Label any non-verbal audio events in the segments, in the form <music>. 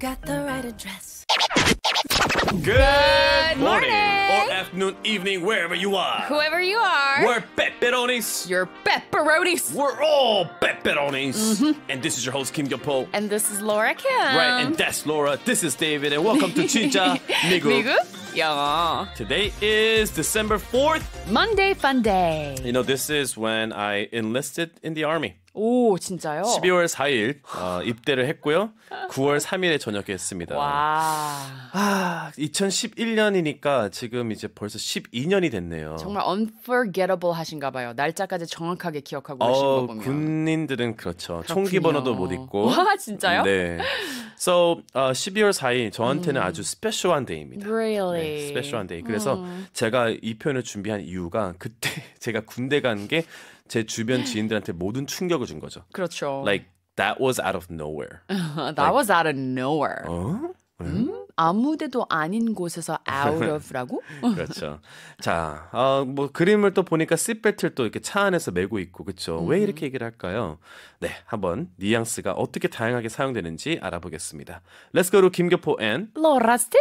got the right address. Good, morning. morning. Or afternoon, evening, wherever you are. Whoever you are. We're pepperonis. You're pepperonis. We're all pepperonis. Mm -hmm. And this is your host, Kim Yopo. And this is Laura Kim. Right, and that's Laura. This is David. And welcome to <laughs> Chicha Migu. Migu? Yeah. Today is December 4th. Monday Fun Day. You know, this is when I enlisted in the army. 오, 진짜요? 12월 4일 어, 입대를 했고요. 9월 3일에 전역했습니다. 와. 아, 2011년이니까 지금 이제 벌써 12년이 됐네요. 정말 unforgettable 하신가 봐요. 날짜까지 정확하게 기억하고 계신 어, 거 보면. 군인들은 그렇죠. 그렇군요. 총기 번호도 못 잊고. 와, 진짜요? 네. So, 어, 12월 4일 저한테는 음. 아주 스페셜한 데이입니다. Really? 네, 스페셜한 데이. 그래서 음. 제가 이편을 준비한 이유가 그때 <laughs> 제가 군대 간게 제 주변 지인들한테 모든 충격을 준 거죠. 그렇죠. Like that was out of nowhere. <laughs> that like, was out of nowhere. 어? 음? 아무데도 아닌 곳에서 out <laughs> of라고? 그렇죠. 자, 어, 뭐 그림을 또 보니까 씨배틀 또 이렇게 차 안에서 메고 있고 그렇죠. 음. 왜 이렇게 얘기를 할까요? 네, 한번 뉘앙스가 어떻게 다양하게 사용되는지 알아보겠습니다. Let's go to 김교포 and 로라스 팁.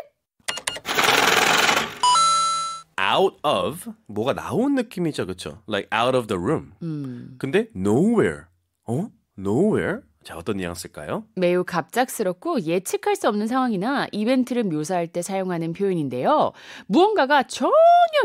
out of 뭐가 나온 느낌이죠, 그렇죠? Like out of the room. 음. 근데 nowhere, 어? nowhere 자, 어떤 뉘앙스일까요? 매우 갑작스럽고 예측할 수 없는 상황이나 이벤트를 묘사할 때 사용하는 표현인데요. 무언가가 전혀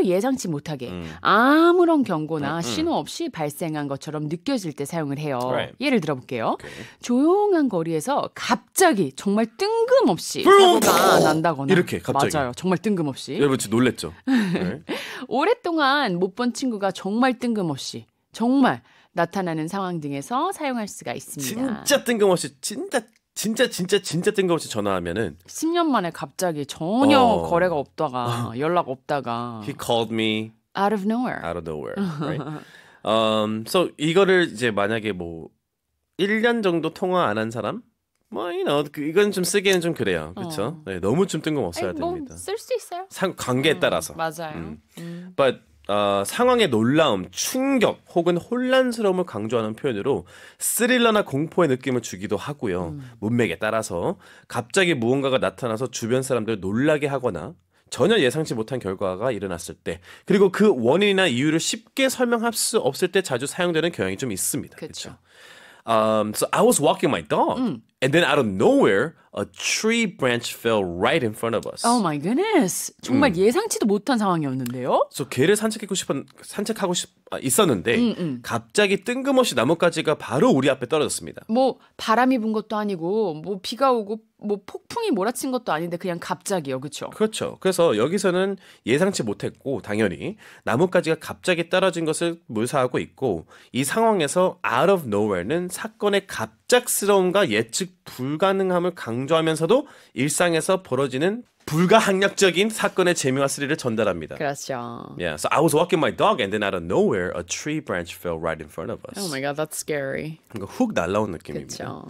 예상치 못하게 음. 아무런 경고나 음, 음. 신호 없이 발생한 것처럼 느껴질 때 사용을 해요. Right. 예를 들어볼게요. Okay. 조용한 거리에서 갑자기 정말 뜬금없이 사고가 난다거나 이렇게 갑자기 맞아요. 정말 뜬금없이 여러분 진짜 놀랬죠? <laughs> 오랫동안 못 본 친구가 정말 뜬금없이 정말 나타나는 상황 등에서 사용할 수가 있습니다. 진짜 뜬금없이 진짜 진짜 진짜 진짜 뜬금없이 전화하면은 10년 만에 갑자기 전혀 어. 거래가 없다가 <laughs> 연락 없다가 He called me out of nowhere. out of nowhere. Right? <laughs> um, so 이거를 이제 만약에 뭐 1년 정도 통화 안 한 사람 뭐 you know, 그 이건 좀 쓰기에는 좀 그래요. 그렇죠? 어. 네, 너무 좀 뜬금없어야 아니, 뭐 됩니다. 쓸수 있어요. 상 관계에 음, 따라서. 음, 맞아요. 음. 음. But 어, 상황의 놀라움, 충격 혹은 혼란스러움을 강조하는 표현으로 스릴러나 공포의 느낌을 주기도 하고요. 음. 문맥에 따라서 갑자기 무언가가 나타나서 주변 사람들을 놀라게 하거나 전혀 예상치 못한 결과가 일어났을 때 그리고 그 원인이나 이유를 쉽게 설명할 수 없을 때 자주 사용되는 경향이 좀 있습니다. 그렇죠. Um, so I was walking my dog, 음. and then out of nowhere, a tree branch fell right in front of us. Oh my goodness. 정말 음. 예상치도 못한 상황이었는데요. 그래 개를 산책하고 싶은 산책하고 싶 아, 있었는데 음, 음. 갑자기 뜬금없이 나뭇가지가 바로 우리 앞에 떨어졌습니다. 뭐 바람이 분 것도 아니고 뭐 비가 오고 뭐 폭풍이 몰아친 것도 아닌데 그냥 갑자기요, 그렇죠? 그렇죠. 그래서 여기서는 예상치 못했고 당연히 나뭇가지가 갑자기 떨어진 것을 묘사하고 있고 이 상황에서 out of nowhere는 사건의 갑 갑작스러움과 예측 불가능함을 강조하면서도 일상에서 벌어지는 불가항력적인 사건의 재미와 스릴을 전달합니다. 그렇죠. Yeah, so I was walking my dog and then out of nowhere a tree branch fell right in front of us. Oh my god, that's scary. 그러니까 훅 날라온 느낌입니다. 그렇죠.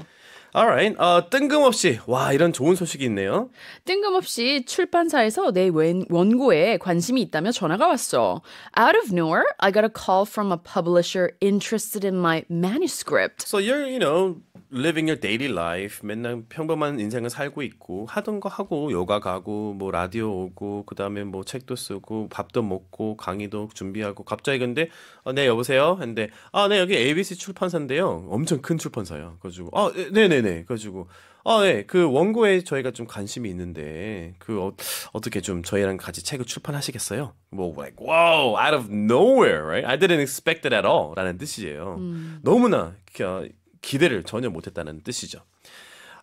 Alright. 어, 뜬금없이 와 이런 좋은 소식이 있네요. 뜬금없이 출판사에서 내 원고에 관심이 있다며 전화가 왔어. Out of nowhere, I got a call from a publisher interested in my manuscript. So you're, you know. living your daily life 맨날 평범한 인생을 살고 있고 하던 거 하고 요가 가고 뭐 라디오 오고 그다음에 뭐 책도 쓰고 밥도 먹고 강의도 준비하고 갑자기 근데 어, 네 여보세요 근데아 네 여기 ABC 출판사인데요 엄청 큰 출판사야 그래가지고 아 네네네 네, 네, 네. 그래가지고 아 네 그 원고에 저희가 좀 관심이 있는데 그 어, 어떻게 좀 저희랑 같이 책을 출판하시겠어요 뭐 like wow out of nowhere right I didn't expect it at all라는 뜻이에요 음. 너무나 그냥 그러니까 기대를 전혀 못했다는 뜻이죠.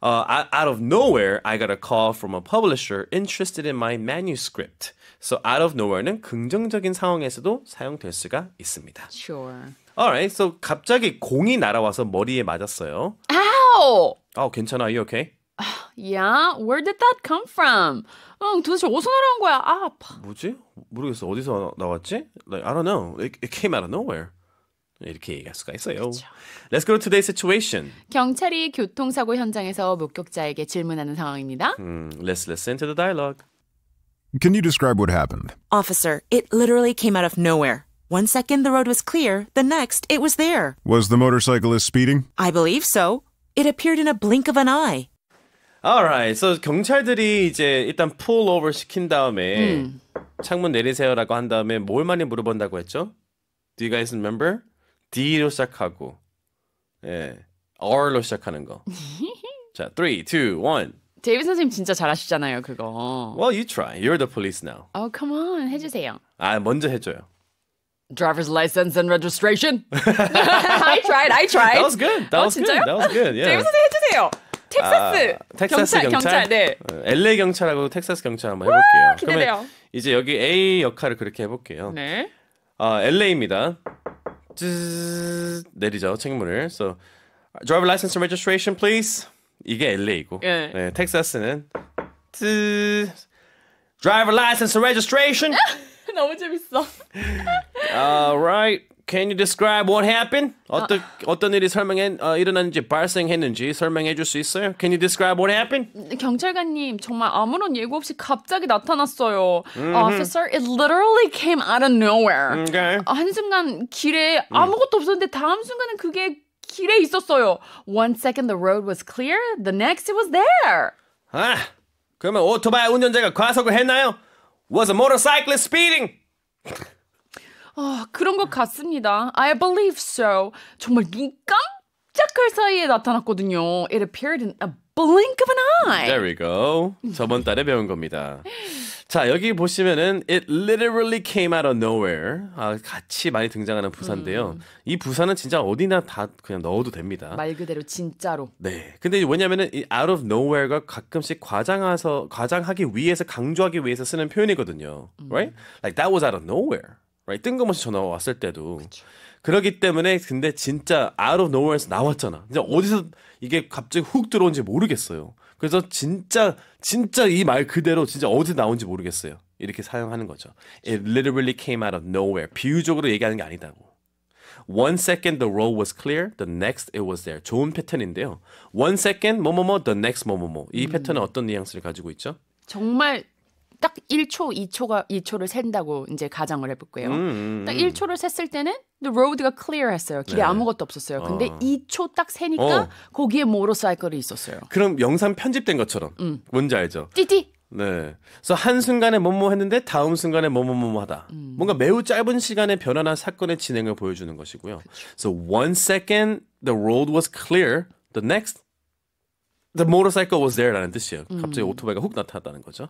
Uh, out of nowhere, I got a call from a publisher interested in my manuscript. So out of nowhere는 긍정적인 상황에서도 사용될 수가 있습니다. Sure. Alright, so 갑자기 공이 날아와서 머리에 맞았어요. Ow! 아, 괜찮아. You okay? Yeah, where did that come from? 응, 도대체 어디서 날아온 거야? 아, 아파. 뭐지? 모르겠어. 어디서 나왔지? Like, I don't know. It, it came out of nowhere. 이렇게 얘기할 수가 있어요. 그렇죠. Let's go to today's situation. 경찰이 교통사고 현장에서 목격자에게 질문하는 상황입니다. 음, let's listen to the dialogue. Can you describe what happened? Officer, it literally came out of nowhere. One second the road was clear, the next it was there. Was the motorcyclist speeding? I believe so. It appeared in a blink of an eye. Alright, so 경찰들이 이제 일단 pull over 시킨 다음에 음. 창문 내리세요라고 한 다음에 뭘 많이 물어본다고 했죠? Do you guys remember? D로 시작하고 예. R로 시작하는 거. 자, 3, 2, 1. 데이비 선생님 진짜 잘하시잖아요, 그거. Well, you try. You're the police now. Oh, come on. 해주세요. 아, 먼저 해줘요. driver's license and registration. I tried. I tried. That was good. That 어, was 진짜요? good. That was good. Yeah. 제임스 해주세요. 텍사스. 아, 텍사스 경찰, 경찰. 경찰 네. LA 경찰하고 텍사스 경찰 한번 해볼게요. 기대돼요. 그러면 이제 여기 A 역할을 그렇게 해볼게요. 네. 아, LA입니다. 내리죠 So driver license and registration please. 이게 LA이고 예. 네, 텍사스는 driver license and registration. <laughs> 너무 재밌어. Alright. Can you describe what happened? 어떤 어떤 일이 설명해 어, 일어났는지 발생했는지 설명해 줄수 있어요? Can you describe what happened? 경찰관님 정말 아무런 예고 없이 갑자기 나타났어요. Officer, it literally came out of nowhere. Okay. 한순간 길에 아무것도 없었는데 다음 순간은 그게 길에 있었어요. One second the road was clear, the next it was there. 아, 그러면 오토바이 운전자가 과속을 했나요? Was a motorcyclist speeding? 아, 그런 것 같습니다. I believe so. 정말 눈 깜짝할 사이에 나타났거든요. It appeared in a blink of an eye. There we go. 저번 달에 배운 겁니다. 자, 여기 보시면은 it literally came out of nowhere. 아, 같이 많이 등장하는 부사인데요. 음. 이 부사는 진짜 어디나 다 그냥 넣어도 됩니다. 말 그대로 진짜로. 네. 근데 뭐냐면은 이 out of nowhere가 가끔씩 과장해서 과장하기 위해서 강조하기 위해서 쓰는 표현이거든요. 음. Right? Like that was out of nowhere. right? 뜬금없이 전화 가 왔을 때도 그쵸. 그렇기 때문에 근데 진짜 out of nowhere에서 나왔잖아. 이제 어디서 이게 갑자기 훅 들어온지 모르겠어요. 그래서 진짜 진짜 이 말 그대로 진짜 어디 서 나온지 모르겠어요. 이렇게 사용하는 거죠. It literally came out of nowhere. 비유적으로 얘기하는 게 아니다고. One second the road was clear, the next it was there. 좋은 패턴인데요. One second 뭐뭐뭐, the next 뭐뭐뭐. 이 음. 패턴은 어떤 뉘앙스를 가지고 있죠? 정말 딱 1초, 2초가 2초를 센다고 이제 가정을 해볼게요. 음, 음, 딱 1초를 음. 셌을 때는 the o r 로 d 가 clear 했어요 길에 네. 아무것도 없었어요. 근데 어. 2초 딱 세니까 어. 거기에 모로사이클이 있었어요. 그럼 영상 편집된 것처럼 음. 뭔지 알죠? 띠띠. 네. 그래서 한 순간에 뭐뭐 했는데 다음 순간에 뭐뭐뭐뭐 하다. 음. 뭔가 매우 짧은 시간에 변화나 사건의 진행을 보여주는 것이고요. 그쵸. So one second the road was clear, the next the motorcycle was there라는 뜻이에요. 갑자기 오토바이가 훅 나타났다는 거죠.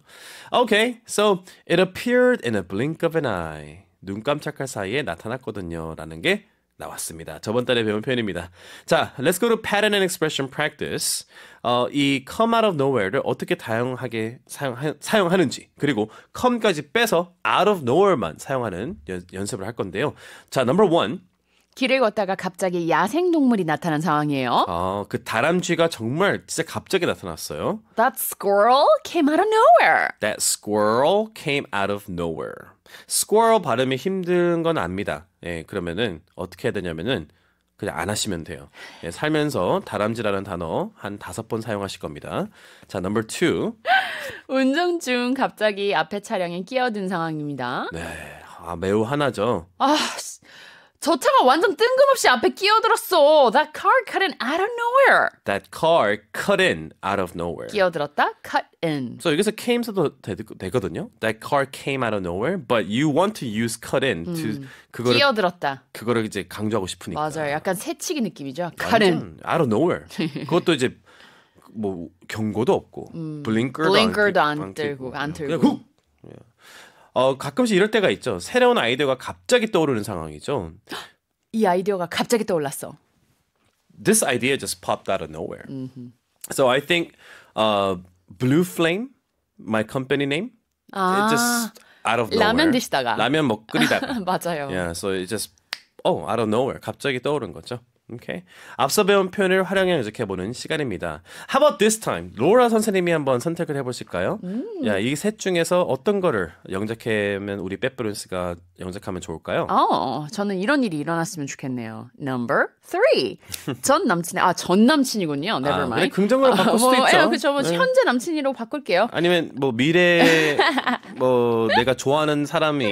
Okay, so it appeared in a blink of an eye. 눈 깜짝할 사이에 나타났거든요라는 게 나왔습니다. 저번 달에 배운 표현입니다. 자, let's go to pattern and expression practice. 어, 이 come out of nowhere를 어떻게 다양하게 사용, 하는지 그리고 come까지 빼서 out of nowhere만 사용하는 연, 습을할 건데요. 자, number one. 길을 걷다가 갑자기 야생 동물이 나타난 상황이에요. 아, 그 다람쥐가 정말 진짜 갑자기 나타났어요. That squirrel came out of nowhere. That squirrel came out of nowhere. squirrel 발음이 힘든 건 압니다. 예, 그러면은 어떻게 해야 되냐면은 그냥 안 하시면 돼요. 예, 살면서 다람쥐라는 단어 한 다섯 번 사용하실 겁니다. 자, number two. 운전 중 갑자기 앞에 차량이 끼어든 상황입니다. 네, 아 매우 화나죠. 아. 씨. 저 차가 완전 뜬금없이 앞에 끼어들었어. That car cut in out of nowhere. That car cut in out of nowhere. 끼어들었다, cut in. So 여기서 came 써도 되, 되거든요. That car came out of nowhere, but you want to use cut in 음, to 그거를 끼어들었다. 그거를 이제 강조하고 싶으니까. 맞아요. 약간 새치기 느낌이죠. cut in. out of nowhere. 그것도 이제 뭐 경고도 없고 음, 블링커도, 블링커도 안, 안 뜨고 안 뜨고 그냥 훅 어, 가끔씩 이럴 때가 있죠. 새로운 아이디어가 갑자기 떠오르는 상황이죠. 이 아이디어가 갑자기 떠올랐어. This idea just popped out of nowhere. Mm-hmm. So I think uh, Blue Flame, my company name, 아, it just out of nowhere. 라면 드시다가 라면 먹 끓이다가 맞아요. Yeah, so it just oh out of nowhere 갑자기 떠오른 거죠. Okay. 앞서 배운 표현을 활용해 연습해보는 시간입니다. How about this time? 로라 선생님이 한번 선택을 해보실까요? 음. 야, 이셋 중에서 어떤 거를 영작하면 우리 빼브룬스가 영작하면 좋을까요? 어, 저는 이런 일이 일어났으면 좋겠네요. Number three. 전남친 아, 전 남친이군요. 아, Never mind. 아, 네, 긍정으로 바꿀 수도 어, 뭐, 있죠. 예, 그렇뭐 네. 현재 남친이라 바꿀게요. 아니면 뭐 미래, <laughs> 뭐 내가 좋아하는 사람이.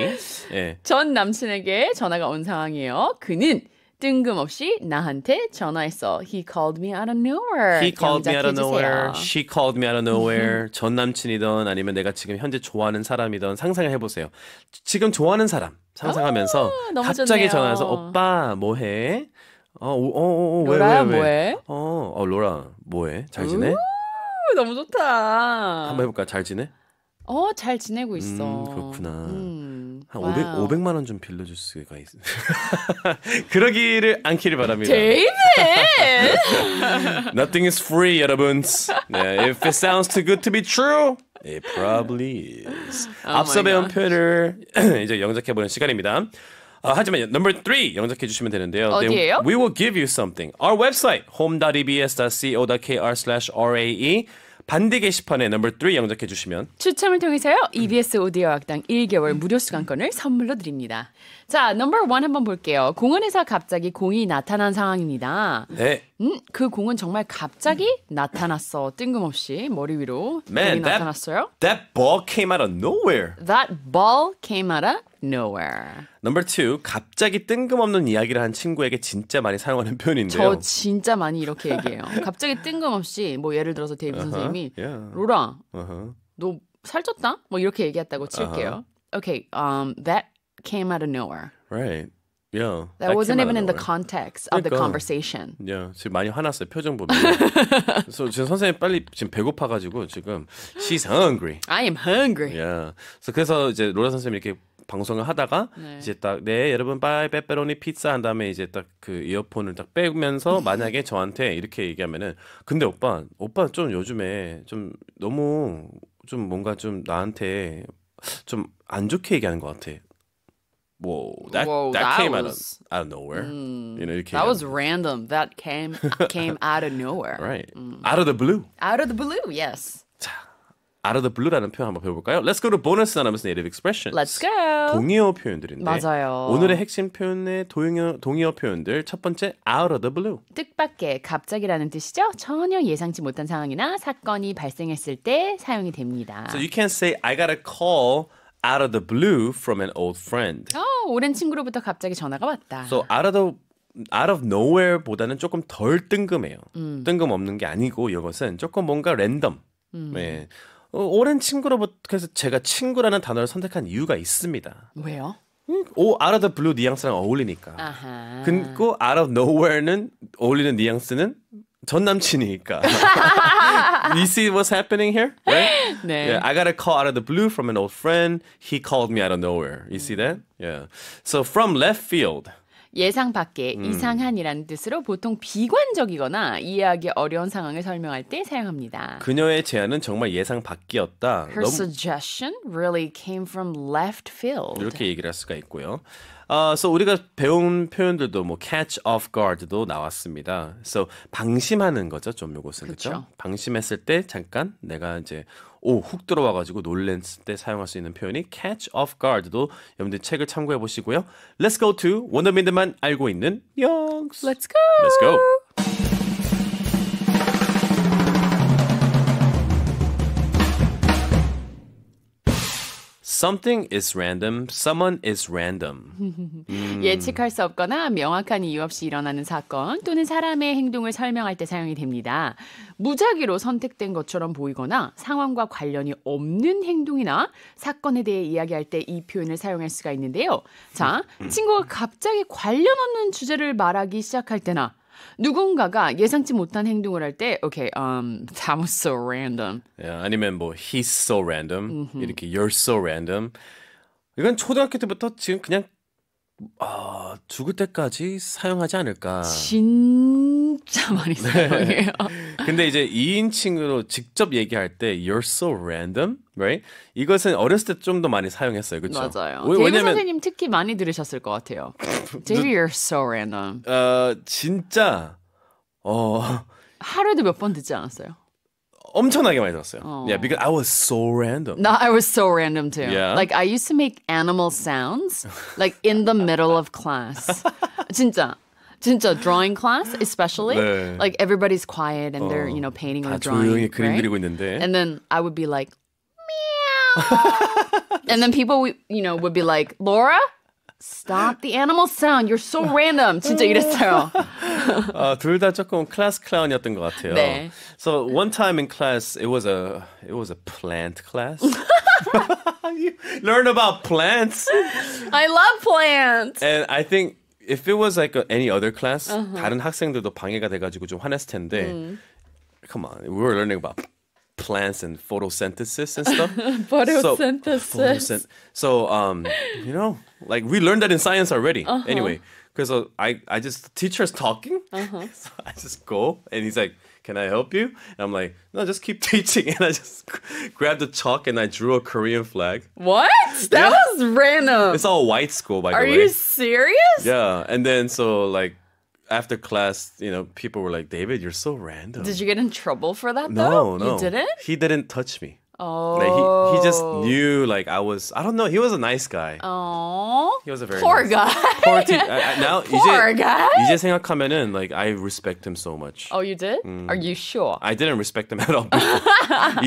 예. 전 남친에게 전화가 온 상황이에요. 그는 뜬금없이 나한테 전화했어. He called me out of nowhere. He called me out of nowhere. She called me out of nowhere. <laughs> 전 남친이던 아니면 내가 지금 현재 좋아하는 사람이던 상상 해보세요. 지금 좋아하는 사람 상상하면서 오, 아, 갑자기 좋네요. 전화해서 오빠 뭐해? 어, 어, 어, 어, 왜, 로라 왜, 왜? 뭐해? 어, 어, 로라 뭐해? 잘 지내? 오, 너무 좋다. 한번 해볼까? 잘 지내? 어, 잘 지내고 있어. 음, 그렇구나. 음. 원. 한 와우. 500, 500만 원 좀 빌려줄 수가 있어. 그러기를 않기를 바랍니다. 데이비! Nothing is free, 여러분. 네, if it sounds too good to be true, it probably is. Oh 앞서 배운 God. 표현을 이제 영작해보는 시간입니다. 어, 하지만 넘버 3 영작해 주시면 되는데요. 어디예요? Then we will give you something. Our website home.ebs.co.kr/rae 반대 게시판에 넘버 3 영작해 주시면 추첨을 통해서요. EBS 오디오 악당 1개월 무료 수강권을 선물로 드립니다. 자, 넘버 1 한번 볼게요. 공원에서 갑자기 공이 나타난 상황입니다. 네. 음, 그 공은 정말 갑자기 나타났어. 뜬금없이 머리 위로 Man, 공이 that, 나타났어요. That ball came out of nowhere. That ball came out of nowhere. 넘버 2. 갑자기 뜬금없는 이야기를 한 친구에게 진짜 많이 사용하는 표현인데요. 저 진짜 많이 이렇게 얘기해요. 갑자기 뜬금없이 뭐 예를 들어서 데이브 uh-huh, 선생님이 yeah. 로라 uh-huh. 너 살쪘다? 뭐 이렇게 얘기했다고 칠게요. Uh-huh. Okay, um that came out of nowhere. Right. Yeah. That, that wasn't even in the context of 그러니까. the conversation. Yeah. 지금 많이 화났어요. 표정 보면. 그래서 지금 선생님 빨리 지금 배고파 가지고 지금 she's hungry. I am hungry. Yeah. 그래서 그래서 이제 로라 선생님 이렇게 방송을 하다가 네. 이제 딱 네 여러분 빠이 빼빼로니 피자 한 다음에 이제 딱 그 이어폰을 딱 빼면서 만약에 저한테 이렇게 얘기하면은 근데 오빠 오빠 좀 요즘에 좀 너무 좀 뭔가 좀 나한테 좀 안 좋게 얘기하는 것 같아. Whoa, that Whoa, that, that came was, out, of, out of nowhere. Mm, you know, that out. was random. That came came out of nowhere. Right, mm. out of the blue. Out of the blue, yes. 자, out of the blue라는 표현 한번 배워볼까요? Let's go to bonus 나누면서 native expressions. Let's go. 동의어 표현들인데 맞아요. 오늘의 핵심 표현의 동의어, 동의어 표현들 첫 번째 out of the blue. 뜻밖의 갑자기라는 뜻이죠. 전혀 예상치 못한 상황이나 사건이 발생했을 때 사용이 됩니다. So you can say I got a call out of the blue from an old friend. 어, 오랜 친구로부터 갑자기 전화가 왔다. So out of the out of nowhere보다는 조금 덜 뜬금해요. 음. 뜬금없는 게 아니고 이것은 조금 뭔가 랜덤. 음. 예. 어, 오랜 친구로부터 그래서 제가 친구라는 단어를 선택한 이유가 있습니다. 왜요? 오 out of the 뉘앙스랑 어울리니까. 아하. 그리고 out of nowhere는 어울리는 뉘앙스는 전 남친이니까. you see what's happening here, right? 네. Yeah, I got a call out of the blue from an old friend. He called me out of nowhere. You see that? Yeah. So from left field. 예상 밖에 음. 이상한이라는 뜻으로 보통 비관적이거나 이해하기 어려운 상황을 설명할 때 사용합니다. 그녀의 제안은 정말 예상 밖이었다. Her suggestion really came from left field. 이렇게 얘기를 할 수가 있고요. 아, uh, so 우리가 배운 표현들도 뭐 catch off guard도 나왔습니다. So 방심하는 거죠, 좀 요것은 그렇죠. 방심했을 때 잠깐 내가 이제 오훅 들어와가지고 놀랬을 때 사용할 수 있는 표현이 catch off guard도 여러분들 책을 참고해 보시고요. Let's go to 원더민들만 알고 있는 영스. Let's go. Let's go. Something is random. Someone is random. <laughs> 예측할 수 없거나 명확한 이유 없이 일어나는 사건 또는 사람의 행동을 설명할 때 사용이 됩니다. 무작위로 선택된 것처럼 보이거나 상황과 관련이 없는 행동이나 사건에 대해 이야기할 때 이 표현을 사용할 수가 있는데요. 자, 음, 음. 친구가 갑자기 관련 없는 주제를 말하기 시작할 때나 누군가가 예상치 못한 행동을 할때 okay, um, that was so random. Yeah, 아니면 뭐 he's so random, mm-hmm. 이렇게 you're so random. 이건 초등학교 때부터 지금 그냥 어, 죽을 때까지 사용하지 않을까. 진짜 많이 네. 사용해요. <laughs> 근데 이제 2인칭으로 직접 얘기할 때 you're so random, right? 이것은 어렸을 때 좀 더 많이 사용했어요. 그렇죠? 맞아요. 왜, 왜냐면 선생님 특히 많이 들으셨을 것 같아요. 데뷔 <laughs> you're so random. 어, 진짜 어 하루에도 몇 번 듣지 않았어요? 엄청나게 많이 들었어요. Oh. Yeah, because I was so random. No, I was so random too. Yeah. Like I used to make animal sounds like in the middle of class. <laughs> 진짜 진짜 drawing class especially 네. like everybody's quiet and they're you know painting or drawing. 조용히 그림 right? 그리고 있는데. And then I would be like meow. <laughs> and then people you know would be like Laura Stop the animal sound. You're so random. 진짜 이랬어요. 어, 둘다 조금 class clown이었던 것 같아요. 네. So one time in class, it was a it was a plant class. <laughs> you learn about plants. I love plants. And I think if it was like any other class, uh-huh. 다른 학생들도 방해가 돼가지고 좀 화냈을 텐데. Mm. Come on, we were learning about plants and photosynthesis and stuff. <laughs> photosynthesis. So, so um, you know, like we learned that in science already. Uh-huh. Anyway, because uh, I I just teacher's talking, uh-huh. <laughs> so I just go and he's like, "Can I help you?" And I'm like, "No, just keep <laughs> teaching." And I just grabbed the chalk and I drew a Korean flag. What? That yeah. was random. It's all white school, by Are the way. Are you serious? Yeah, and then so like after class, you know, people were like, "David, you're so random." Did you get in trouble for that? No, though? no, you didn't. He didn't touch me. Oh, like he, he just oh. knew like I was. I don't know. He was a nice guy. Oh, he was a very poor nice, guy. Poor t- I, I, now <laughs> poor 이제, guy. coming in. like I respect him so much. Oh, you did? Mm. Are you sure? I didn't respect him <laughs> at all. <laughs>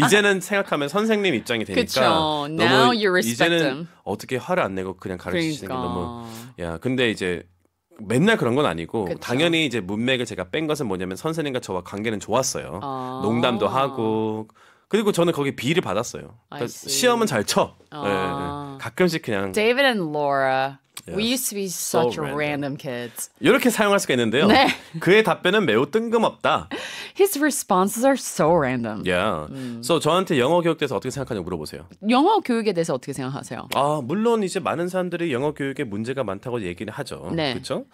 이제는 생각하면 선생님 입장이 되니까. 그쵸. Now you respect 이제는 him. 어떻게 화를 안 내고 그냥 가르치시는 그러니까. 게 너무. 야, 근데 이제 맨날 그런 건 아니고 그쵸. 당연히 이제 문맥을 제가 뺀 것은 뭐냐면 선생님과 저와 관계는 좋았어요. 아~ 농담도 하고 그리고 저는 거기 B를 받았어요. 그러니까 시험은 잘 쳐. 아~ 네, 네, 네. 가끔씩 그냥. David and Laura. We used to be such so random. random kids. 이렇게 사용할 수가 있는데요. 네. 그의 답변은 매우 뜬금없다. <laughs> His responses are so random. Yeah. 음. So 저한테 영어 교육에 대해서 어떻게 생각하냐고 물어보세요. 영어 교육에 대해서 어떻게 생각하세요? 아 물론 이제 많은 사람들이 영어 교육에 문제가 많다고 얘기를 하죠. 네. 그렇죠?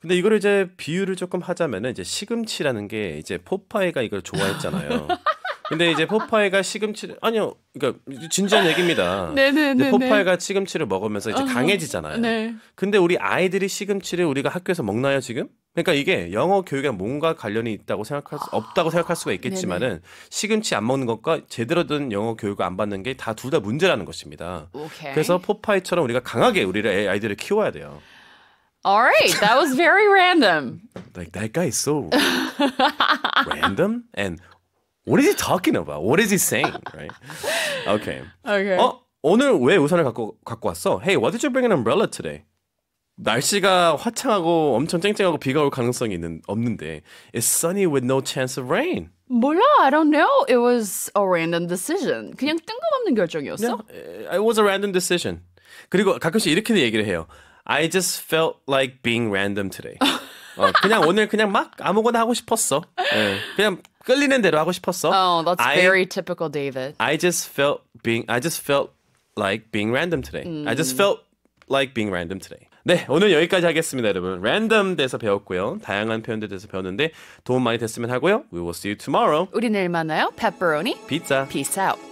근데 이거를 이제 비유를 조금 하자면은 이제 시금치라는 게 이제 포파이가 이걸 좋아했잖아요. <laughs> 근데 이제 포파이가 시금치 를 아니요, 그러니까 진지한 얘기입니다. 네네네. 네, 네, 포파이가 네. 시금치를 먹으면서 이제 어. 강해지잖아요. 네. 근데 우리 아이들이 시금치를 우리가 학교에서 먹나요 지금? 그러니까 이게 영어 교육에 뭔가 관련이 있다고 생각할 수, 없다고 생각할 수가 있겠지만은 아, 네네. 시금치 안 먹는 것과 제대로 된 영어 교육을 안 받는 게 다 둘 다 문제라는 것입니다. 오케이. 그래서 포파이처럼 우리가 강하게 우리를 아이들을 키워야 돼요. All right, that was very random. Like that guy is so random and What is he talking about? What is he saying? <laughs> Right? Okay. Okay. 어? 오늘 왜 우산을 갖고 갖고 왔어? Hey, why did you bring an umbrella today? 날씨가 화창하고 엄청 쨍쨍하고 비가 올 가능성이 있는 없는데 it's sunny with no chance of rain. 몰라, I don't know. It was a random decision. 그냥 뜬금없는 결정이었어. Yeah, it was a random decision. 그리고 가끔씩 이렇게도 얘기를 해요. I just felt like being random today. <laughs> 어, 그냥 오늘 그냥 막 아무거나 하고 싶었어. 예, 그냥 끌리는 대로 하고 싶었어. Oh, that's I, very typical David. I just felt being I just felt like being random today. I just felt like being random today. 네, 오늘 여기까지 하겠습니다, 여러분. 랜덤 대해서 배웠고요. 다양한 표현들에 대해서 배웠는데 도움 많이 됐으면 하고요. We will see you tomorrow. 우리 내일 만나요. Pepperoni. Pizza. Peace out.